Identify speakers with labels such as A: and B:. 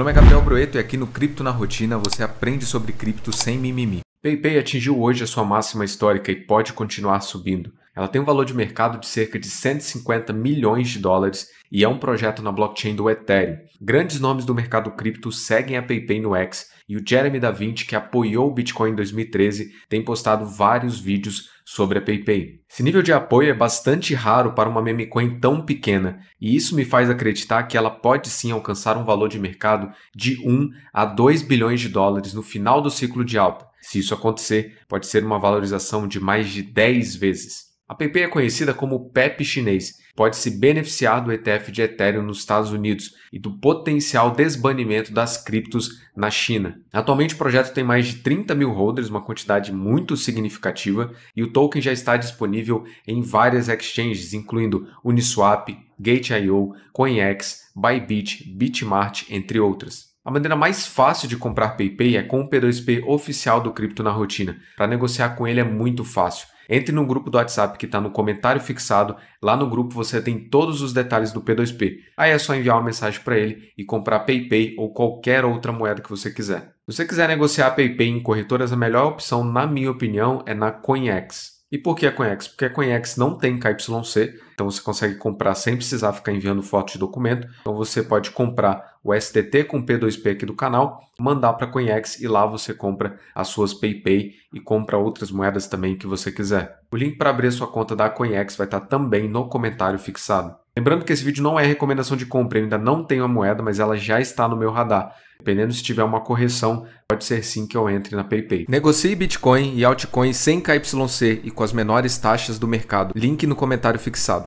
A: Meu nome é Gabriel Broeto e aqui no Cripto na Rotina você aprende sobre cripto sem mimimi. PayPay atingiu hoje a sua máxima histórica e pode continuar subindo. Ela tem um valor de mercado de cerca de 150 milhões de dólares e é um projeto na blockchain do Ethereum. Grandes nomes do mercado cripto seguem a PayPay no X e o Jeremy Da Vinci, que apoiou o Bitcoin em 2013, tem postado vários vídeos sobre a PayPay. Esse nível de apoio é bastante raro para uma memecoin tão pequena, e isso me faz acreditar que ela pode sim alcançar um valor de mercado de 1 a 2 bilhões de dólares no final do ciclo de alta. Se isso acontecer, pode ser uma valorização de mais de 10 vezes. A PayPay é conhecida como PEP chinês pode se beneficiar do ETF de Ethereum nos Estados Unidos e do potencial desbanimento das criptos na China. Atualmente, o projeto tem mais de 30 mil holders, uma quantidade muito significativa, e o token já está disponível em várias exchanges, incluindo Uniswap, Gate.io, CoinEx, Bybit, Bitmart, entre outras. A maneira mais fácil de comprar PayPay é com o P2P oficial do Cripto na Rotina. Para negociar com ele é muito fácil. Entre no grupo do WhatsApp que está no comentário fixado. Lá no grupo você tem todos os detalhes do P2P. Aí é só enviar uma mensagem para ele e comprar PayPay ou qualquer outra moeda que você quiser. Se você quiser negociar PayPay em corretoras, a melhor opção, na minha opinião, é na CoinEx. E por que a Coinex? Porque a Coinex não tem KYC, então você consegue comprar sem precisar ficar enviando foto de documento. Então você pode comprar o STT com P2P aqui do canal, mandar para a Coinex e lá você compra as suas PayPay e compra outras moedas também que você quiser. O link para abrir sua conta da Coinex vai estar também no comentário fixado. Lembrando que esse vídeo não é recomendação de compra, eu ainda não tenho a moeda, mas ela já está no meu radar. Dependendo se tiver uma correção, pode ser sim que eu entre na PayPay. Negocie Bitcoin e altcoins sem KYC e com as menores taxas do mercado. Link no comentário fixado.